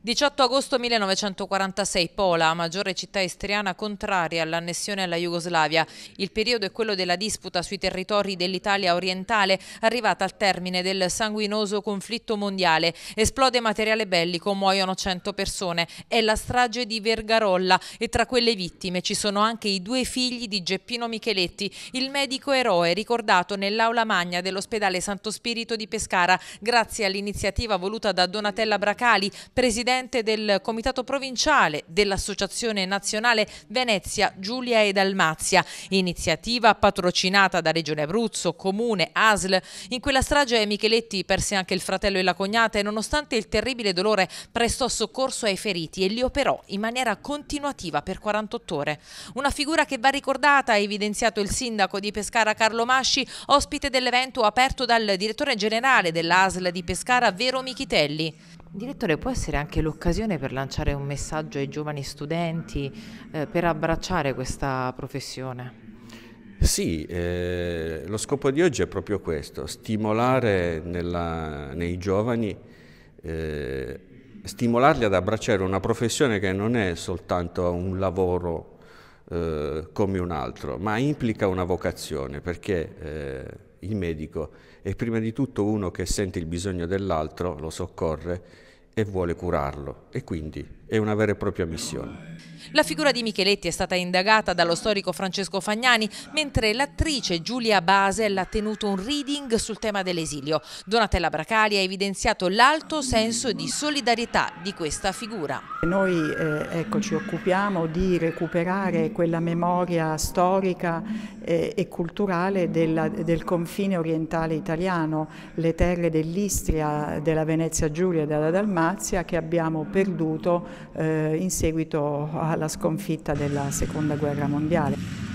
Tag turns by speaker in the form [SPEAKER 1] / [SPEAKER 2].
[SPEAKER 1] 18 agosto 1946, Pola, maggiore città istriana contraria all'annessione alla Jugoslavia. Il periodo è quello della disputa sui territori dell'Italia orientale, arrivata al termine del sanguinoso conflitto mondiale. Esplode materiale bellico, muoiono 100 persone. È la strage di Vergarolla e tra quelle vittime ci sono anche i due figli di Geppino Micheletti, il medico eroe ricordato nell'aula magna dell'ospedale Santo Spirito di Pescara, grazie all'iniziativa voluta da Donatella Bracali, presidente presidente del Comitato Provinciale dell'Associazione Nazionale Venezia, Giulia e Dalmazia, iniziativa patrocinata da Regione Abruzzo, Comune, ASL. In quella strage Micheletti perse anche il fratello e la cognata e nonostante il terribile dolore prestò soccorso ai feriti e li operò in maniera continuativa per 48 ore. Una figura che va ricordata, ha evidenziato il sindaco di Pescara Carlo Masci, ospite dell'evento aperto dal direttore generale dell'ASL di Pescara Vero Michitelli. Direttore, può essere anche l'occasione per lanciare un messaggio ai giovani studenti, eh, per abbracciare questa professione?
[SPEAKER 2] Sì, eh, lo scopo di oggi è proprio questo, stimolare nella, nei giovani, eh, stimolarli ad abbracciare una professione che non è soltanto un lavoro eh, come un altro, ma implica una vocazione, perché eh, il medico è prima di tutto uno che sente il bisogno dell'altro, lo soccorre e vuole curarlo e quindi è una vera e propria missione.
[SPEAKER 1] La figura di Micheletti è stata indagata dallo storico Francesco Fagnani, mentre l'attrice Giulia Basel ha tenuto un reading sul tema dell'esilio. Donatella Bracali ha evidenziato l'alto senso di solidarietà di questa figura.
[SPEAKER 3] Noi eh, ecco, ci occupiamo di recuperare quella memoria storica eh, e culturale della, del confine orientale italiano, le terre dell'Istria, della Venezia Giulia e della Dalmazia che abbiamo perduto eh, in seguito alla alla sconfitta della Seconda Guerra Mondiale.